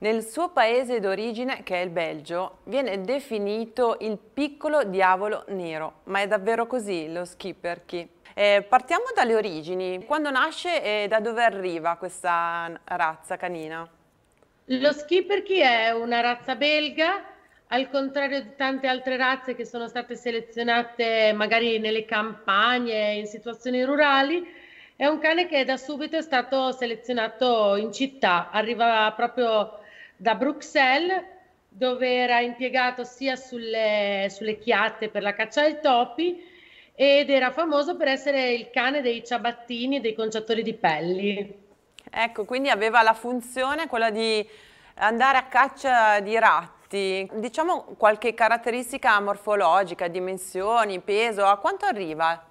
Nel suo paese d'origine, che è il Belgio, viene definito il piccolo diavolo nero. Ma è davvero così lo skipperkey? Eh, partiamo dalle origini. Quando nasce e da dove arriva questa razza canina? Lo skipperkey è una razza belga, al contrario di tante altre razze che sono state selezionate magari nelle campagne, in situazioni rurali. È un cane che da subito è stato selezionato in città, arriva proprio da Bruxelles, dove era impiegato sia sulle, sulle chiatte per la caccia ai topi ed era famoso per essere il cane dei ciabattini e dei conciatori di pelli. Ecco, quindi aveva la funzione quella di andare a caccia di ratti. Diciamo qualche caratteristica morfologica, dimensioni, peso, a quanto arriva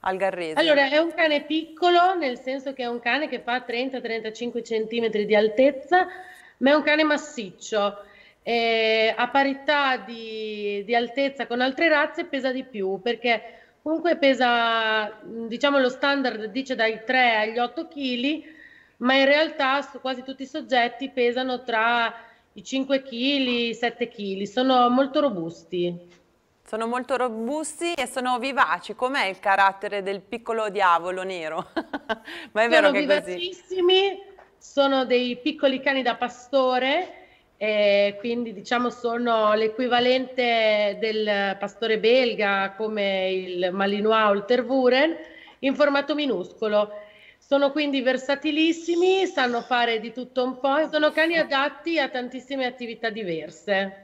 al garrese? Allora, è un cane piccolo, nel senso che è un cane che fa 30-35 cm di altezza, ma è un cane massiccio. Eh, a parità di, di altezza con altre razze pesa di più perché comunque pesa, diciamo lo standard dice dai 3 agli 8 kg, ma in realtà quasi tutti i soggetti pesano tra i 5 kg e i 7 kg, sono molto robusti. Sono molto robusti e sono vivaci. Com'è il carattere del piccolo diavolo nero? ma è sono vero che è così sono dei piccoli cani da pastore, eh, quindi diciamo sono l'equivalente del pastore belga come il Malinois o il Tervuren in formato minuscolo. Sono quindi versatilissimi, sanno fare di tutto un po', sono cani adatti a tantissime attività diverse.